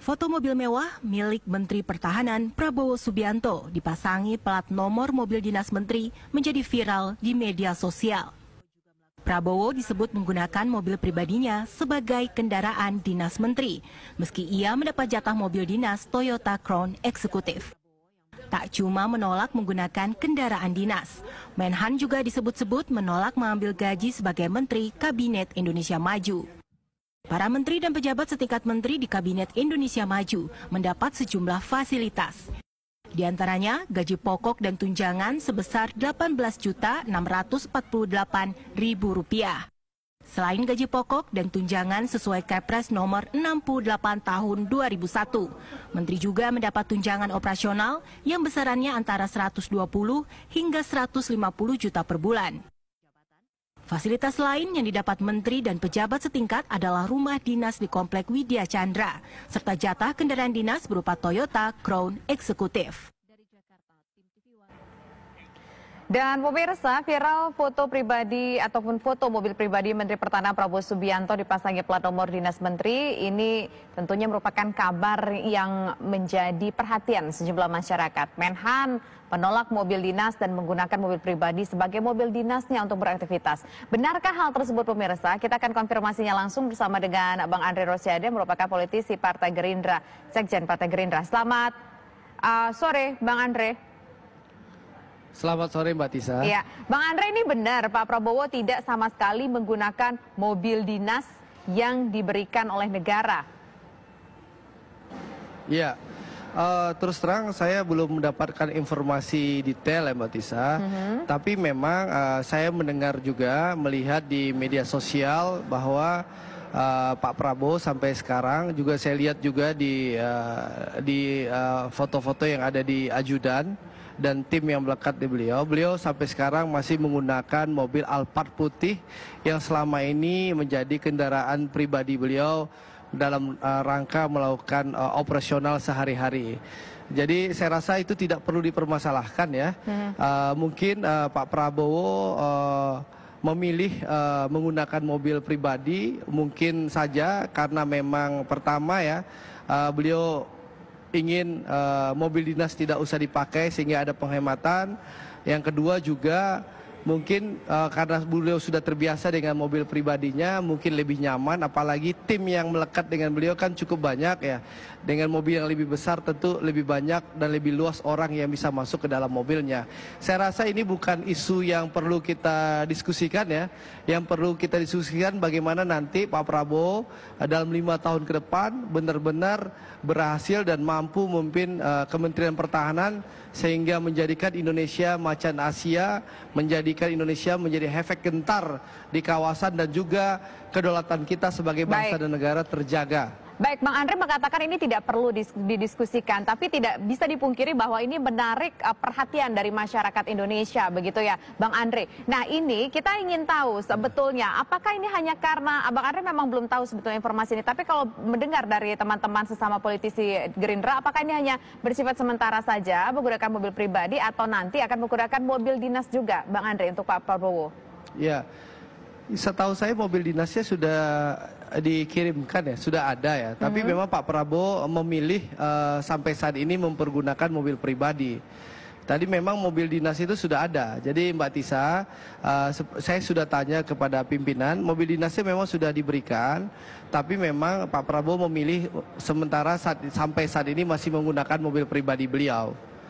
Foto mobil mewah milik Menteri Pertahanan Prabowo Subianto dipasangi plat nomor mobil dinas menteri menjadi viral di media sosial. Prabowo disebut menggunakan mobil pribadinya sebagai kendaraan dinas menteri, meski ia mendapat jatah mobil dinas Toyota Crown eksekutif. Tak cuma menolak menggunakan kendaraan dinas, Menhan juga disebut-sebut menolak mengambil gaji sebagai menteri Kabinet Indonesia Maju. Para menteri dan pejabat setingkat menteri di Kabinet Indonesia Maju mendapat sejumlah fasilitas. Di antaranya gaji pokok dan tunjangan sebesar Rp18.648.000. Selain gaji pokok dan tunjangan sesuai Kepres nomor 68 tahun 2001, menteri juga mendapat tunjangan operasional yang besarannya antara 120 hingga 150 juta per bulan. Fasilitas lain yang didapat menteri dan pejabat setingkat adalah rumah dinas di Komplek Widya Chandra, serta jatah kendaraan dinas berupa Toyota Crown Eksekutif. Dan pemirsa, viral foto pribadi ataupun foto mobil pribadi Menteri Pertahanan Prabowo Subianto dipasangi plat nomor dinas menteri ini tentunya merupakan kabar yang menjadi perhatian sejumlah masyarakat. Menhan menolak mobil dinas dan menggunakan mobil pribadi sebagai mobil dinasnya untuk beraktivitas. Benarkah hal tersebut pemirsa? Kita akan konfirmasinya langsung bersama dengan Bang Andre Rosiade merupakan politisi Partai Gerindra, Sekjen Partai Gerindra. Selamat uh, sore Bang Andre. Selamat sore Mbak Tisa. Ya, Bang Andre ini benar Pak Prabowo tidak sama sekali menggunakan mobil dinas yang diberikan oleh negara. Ya, uh, terus terang saya belum mendapatkan informasi detail ya Mbak Tisa. Mm -hmm. Tapi memang uh, saya mendengar juga melihat di media sosial bahwa Eh, Pak Prabowo sampai sekarang juga saya lihat juga di eh, di eh, foto-foto yang ada di ajudan dan tim yang melekat di beliau. Beliau sampai sekarang masih menggunakan mobil Alphard putih yang selama ini menjadi kendaraan pribadi beliau dalam rangka melakukan operasional sehari-hari. Jadi saya rasa itu tidak perlu dipermasalahkan ya. Uh, mungkin uh, Pak Prabowo uh, memilih uh, menggunakan mobil pribadi mungkin saja karena memang pertama ya uh, beliau ingin uh, mobil dinas tidak usah dipakai sehingga ada penghematan. Yang kedua juga mungkin uh, karena beliau sudah terbiasa dengan mobil pribadinya mungkin lebih nyaman apalagi tim yang melekat dengan beliau kan cukup banyak ya dengan mobil yang lebih besar tentu lebih banyak dan lebih luas orang yang bisa masuk ke dalam mobilnya saya rasa ini bukan isu yang perlu kita diskusikan ya yang perlu kita diskusikan bagaimana nanti Pak Prabowo eh, dalam lima tahun ke depan benar-benar berhasil dan mampu memimpin uh, Kementerian Pertahanan sehingga menjadikan Indonesia macan Asia menjadi menjadikan Indonesia menjadi efek gentar di kawasan dan juga kedaulatan kita sebagai bangsa Baik. dan negara terjaga. Baik, Bang Andre mengatakan ini tidak perlu didiskusikan, tapi tidak bisa dipungkiri bahwa ini menarik eh, perhatian dari masyarakat Indonesia, begitu ya, Bang Andre. Nah, ini kita ingin tahu sebetulnya apakah ini hanya karena eh, Bang Andre memang belum tahu sebetulnya informasi ini, tapi kalau mendengar dari teman-teman sesama politisi Gerindra, apakah ini hanya bersifat sementara saja menggunakan mobil pribadi atau nanti akan menggunakan mobil dinas juga, Bang Andre untuk Pak Prabowo? Ya setahu saya mobil dinasnya sudah dikirimkan ya, sudah ada ya. Hmm. Tapi mm-hmm. memang Pak Prabowo memilih uh, sampai saat ini mempergunakan mobil pribadi. Tadi memang mobil dinas itu sudah ada. Jadi Mbak Tisa, uh, saya sudah tanya kepada pimpinan, mobil dinasnya memang sudah diberikan, tapi memang Pak Prabowo memilih sementara saat, sampai saat ini masih menggunakan mobil pribadi beliau.